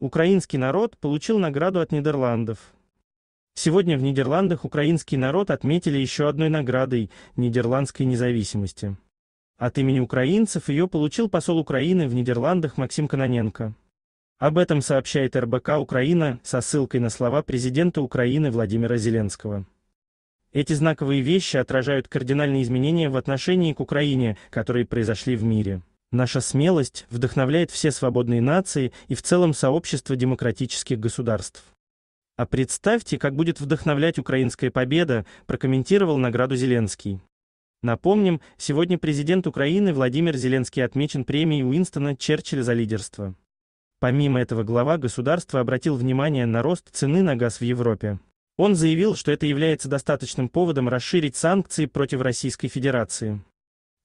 Украинский народ получил награду от Нидерландов. Сегодня в Нидерландах украинский народ отметили еще одной наградой – нидерландской независимости. От имени украинцев ее получил посол Украины в Нидерландах Максим Кононенко. Об этом сообщает РБК «Украина» со ссылкой на слова президента Украины Владимира Зеленского. Эти знаковые вещи отражают кардинальные изменения в отношении к Украине, которые произошли в мире. Наша смелость вдохновляет все свободные нации и в целом сообщество демократических государств. А представьте, как будет вдохновлять украинская победа, прокомментировал награду Зеленский. Напомним, сегодня президент Украины Владимир Зеленский отмечен премией Уинстона Черчилля за лидерство. Помимо этого, глава государства обратил внимание на рост цены на газ в Европе. Он заявил, что это является достаточным поводом расширить санкции против Российской Федерации.